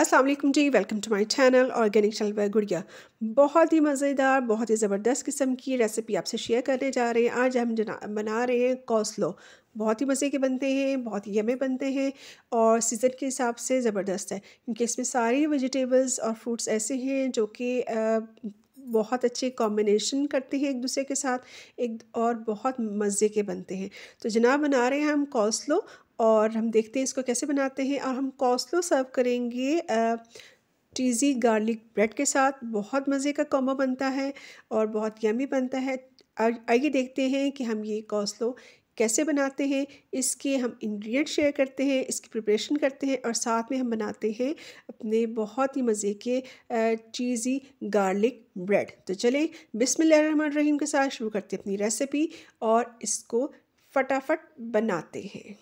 Aslam ji welcome to my channel organic शलवा गुड़िया बहुत ही मज़ेदार बहुत ही ज़बरदस्त किस्म की रेसिपी आपसे शेयर करने जा रहे हैं आज हम बना रहे हैं कौसलो बहुत ही मज़े के बनते हैं बहुत ही यमे बनते हैं और सीज़न के हिसाब से ज़बरदस्त है क्योंकि इसमें सारी वेजिटेबल्स और फ्रूट्स ऐसे हैं जो कि बहुत अच्छे कॉम्बिनेशन करते हैं एक दूसरे के साथ एक और बहुत मज़े के बनते हैं तो जनाब बना रहे हैं हम कौसलो और हम देखते हैं इसको कैसे बनाते हैं और हम कौसलो सर्व करेंगे चीज़ी गार्लिक ब्रेड के साथ बहुत मज़े का कॉमो बनता है और बहुत यमी बनता है आइए देखते हैं कि हम ये कौसलो कैसे बनाते हैं इसके हम इंग्रेडिएंट शेयर करते हैं इसकी प्रिपरेशन करते हैं और साथ में हम बनाते हैं अपने बहुत ही मज़े के चीज़ी गार्लिक ब्रेड तो चलें बिसमिल्लर रहीम के साथ शुरू करते हैं अपनी रेसिपी और इसको फटाफट बनाते हैं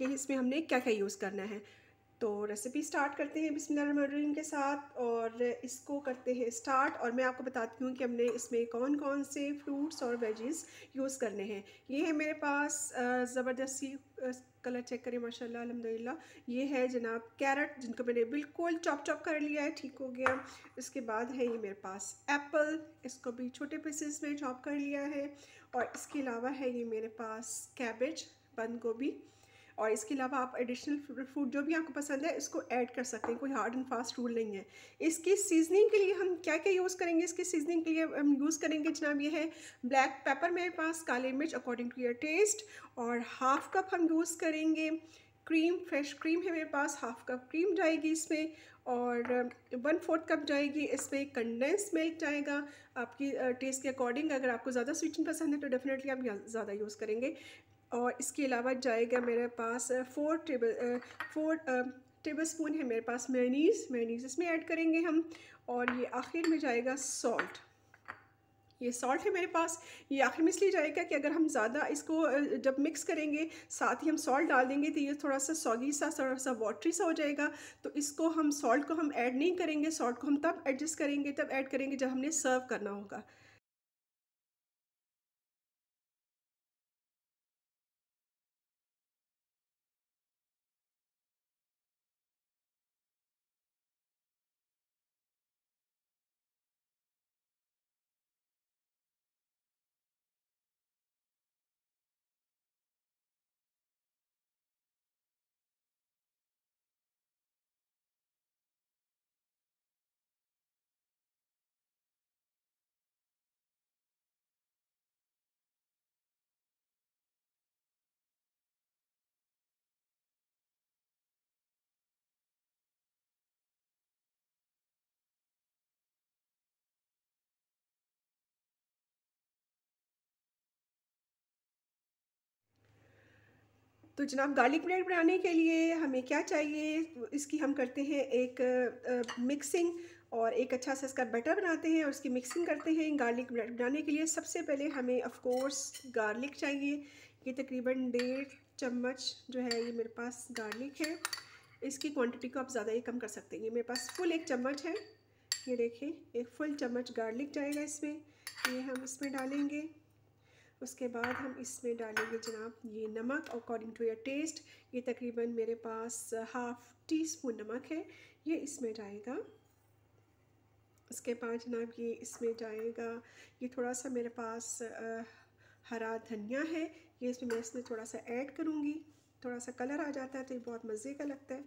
कि इसमें हमने क्या क्या यूज़ करना है तो रेसिपी स्टार्ट करते हैं बिस्मिल्लाहिर्रहमानिर्रहीम के साथ और इसको करते हैं स्टार्ट और मैं आपको बताती हूँ कि हमने इसमें कौन कौन से फ्रूट्स और वेजेस यूज़ करने हैं ये है मेरे पास ज़बरदस्ती कलर चेक करें माशाल्लाह अलहमदिल्ला ये है जनाब कैरेट जिनको मैंने बिल्कुल चॉप चॉप कर लिया है ठीक हो गया इसके बाद है ये मेरे पास एप्पल इसको भी छोटे पीसेस में चॉप कर लिया है और इसके अलावा है ये मेरे पास कैबेज बंद गोभी और इसके अलावा आप एडिशनल फूड जो भी आपको पसंद है इसको ऐड कर सकते हैं कोई हार्ड एंड फास्ट रूल नहीं है इसकी सीजनिंग के लिए हम क्या क्या यूज़ करेंगे इसकी सीजनिंग के लिए हम यूज़ करेंगे जनाब ये है ब्लैक पेपर मेरे पास काली मिर्च अकॉर्डिंग टू योर टेस्ट और हाफ कप हम यूज़ करेंगे क्रीम फ्रेश क्रीम है मेरे पास हाफ कप क्रीम जाएगी इसमें और वन फोर्थ कप जाएगी इसमें कंडेंस मिल्क जाएगा आपकी टेस्ट के अकॉर्डिंग अगर आपको ज़्यादा स्वीटन पसंद है तो डेफिनेटली आप ज़्यादा यूज़ करेंगे और इसके अलावा जाएगा मेरे पास four table four tablespoon है मेरे पास मैनीस मैनीस इसमें ऐड करेंगे हम और ये आखिर में जाएगा सॉल्ट ये सॉल्ट है मेरे पास ये आखिर में इसलिए जाएगा कि अगर हम ज़्यादा इसको जब मिक्स करेंगे साथ ही हम सॉल्ट डाल देंगे तो ये थोड़ा सा सॉगी सा थोड़ा सा वाटरी सा हो जाएगा तो इसको हम सॉल्ट को हम ऐड नहीं करेंगे सॉल्ट को हम तब एडजस्ट करेंगे तब ऐड करेंगे जब हमने सर्व करना होगा तो जनाब गार्लिक ब्रेड बनाने के लिए हमें क्या चाहिए इसकी हम करते हैं एक आ, मिक्सिंग और एक अच्छा सा इसका बटर बनाते हैं और उसकी मिक्सिंग करते हैं गार्लिक ब्रेड बनाने के लिए सबसे पहले हमें ऑफ कोर्स गार्लिक चाहिए ये तकरीबन डेढ़ चम्मच जो है ये मेरे पास गार्लिक है इसकी क्वांटिटी को आप ज़्यादा ही कम कर सकते हैं ये मेरे पास फुल एक चम्मच है ये देखें एक फुल चम्मच गार्लिक जाएगा इसमें ये हम इसमें डालेंगे उसके बाद हम इसमें डालेंगे जनाब ये नमक अकॉर्डिंग टू योर टेस्ट ये तकरीबन मेरे पास हाफ़ टी स्पून नमक है ये इसमें जाएगा उसके बाद जनाब ये इसमें जाएगा ये थोड़ा सा मेरे पास आ, uh, हरा धनिया है ये इसमें मैं इसमें थोड़ा सा ऐड करूँगी थोड़ा सा कलर आ जाता है तो ये बहुत मज़े का लगता है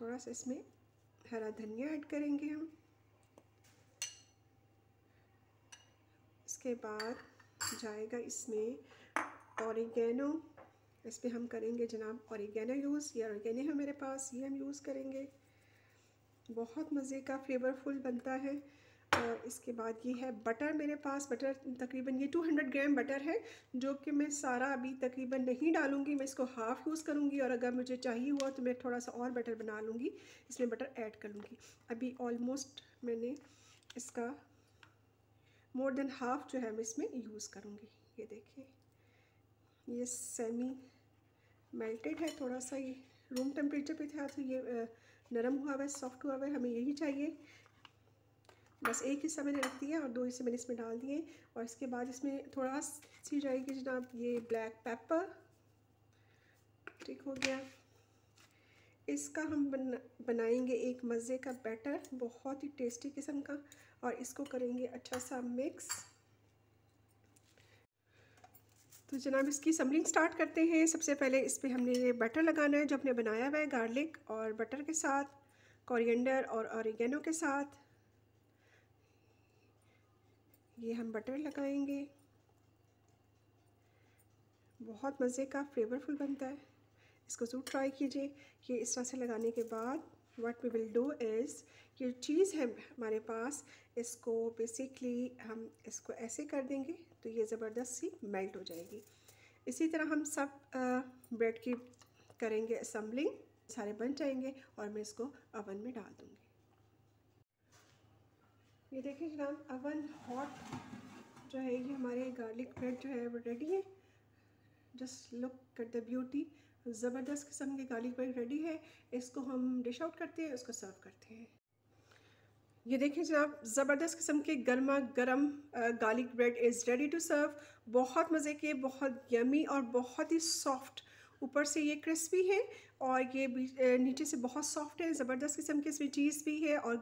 थोड़ा सा इसमें हरा धनिया ऐड करेंगे हम इसके बाद जाएगा इसमें औरगैनो इस पर हम करेंगे जनाब औरिगेनो यूज़ ये औरिगेनो है मेरे पास ये हम यूज़ करेंगे बहुत मज़े का फ्लेवरफुल बनता है और इसके बाद ये है बटर मेरे पास बटर तकरीबन ये 200 ग्राम बटर है जो कि मैं सारा अभी तकरीबन नहीं डालूंगी मैं इसको हाफ़ यूज़ करूंगी और अगर मुझे चाहिए हुआ तो मैं थोड़ा सा और बटर बना लूँगी इसमें बटर ऐड कर लूँगी अभी ऑलमोस्ट मैंने इसका मोर देन हाफ जो है मैं इसमें यूज़ करूँगी ये देखिए ये सेमी मेल्टेड है थोड़ा सा ये रूम टेम्परेचर पे था तो ये नरम हुआ हुआ है सॉफ्ट हुआ हुआ है हमें यही चाहिए बस एक हिस्सा मैंने रख दिया और दो हिस्से मैंने इसमें डाल दिए और इसके बाद इसमें थोड़ा सी जाएगी जनाब ये ब्लैक पेपर ठीक हो गया इसका हम बना बनाएंगे एक मज़े का बैटर बहुत ही टेस्टी किस्म का और इसको करेंगे अच्छा सा मिक्स तो जनाब इसकी समलिंग स्टार्ट करते हैं सबसे पहले इस पर हमने ये बटर लगाना है जो हमने बनाया हुआ है गार्लिक और बटर के साथ कोरिएंडर और औरगेनो के साथ ये हम बटर लगाएंगे बहुत मज़े का फ्लेवरफुल बनता है इसको ज़रूर ट्राई कीजिए ये इस तरह से लगाने के बाद what we will do is ये चीज़ है हमारे पास इसको बेसिकली हम इसको ऐसे कर देंगे तो ये ज़बरदस्त सी मेल्ट हो जाएगी इसी तरह हम सब ब्रेड की करेंगे असम्बलिंग सारे बन जाएंगे और मैं इसको अवन में डाल दूँगी ये देखिए जनाब अवन हॉट जो है ये हमारे गार्लिक ब्रेड जो है वो रेडी है just look at the beauty ज़बरदस्त किस्म के गार्लिक ब्रेड रेडी है इसको हम डिश आउट करते हैं उसको सर्व करते हैं ये देखें जनाब ज़बरदस्त किस्म के गर्मा गर्म garlic bread is ready to serve बहुत मज़े के बहुत यमी और बहुत ही सॉफ्ट ऊपर से ये क्रिस्पी है और ये नीचे से बहुत सॉफ्ट है ज़बरदस्त किस्म के इसमें चीज़ भी है और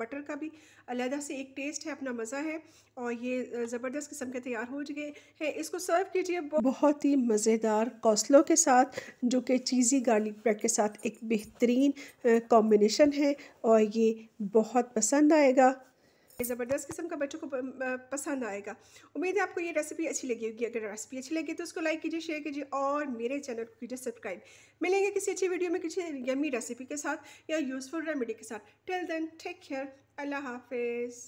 बटर का भी अलहदा से एक टेस्ट है अपना मज़ा है और ये ज़बरदस्त किस्म के तैयार हो गए हैं इसको सर्व कीजिए बहुत ही मज़ेदार कौसलों के साथ जो कि चीज़ी गार्लिक ब्रेड के साथ एक बेहतरीन कॉम्बिनेशन है और ये बहुत पसंद आएगा ज़बरदस्त किस्म का बच्चों को पसंद आएगा उम्मीद है आपको ये रेसिपी अच्छी लगी होगी अगर रेसिपी अच्छी लगी तो उसको लाइक कीजिए शेयर कीजिए और मेरे चैनल को कीजिए सब्सक्राइब मिलेंगे किसी अच्छी वीडियो में किसी यमी रेसिपी के साथ या यूज़फुल रेमेडी के साथ टिल देन टेक केयर अल्लाह हाफिज़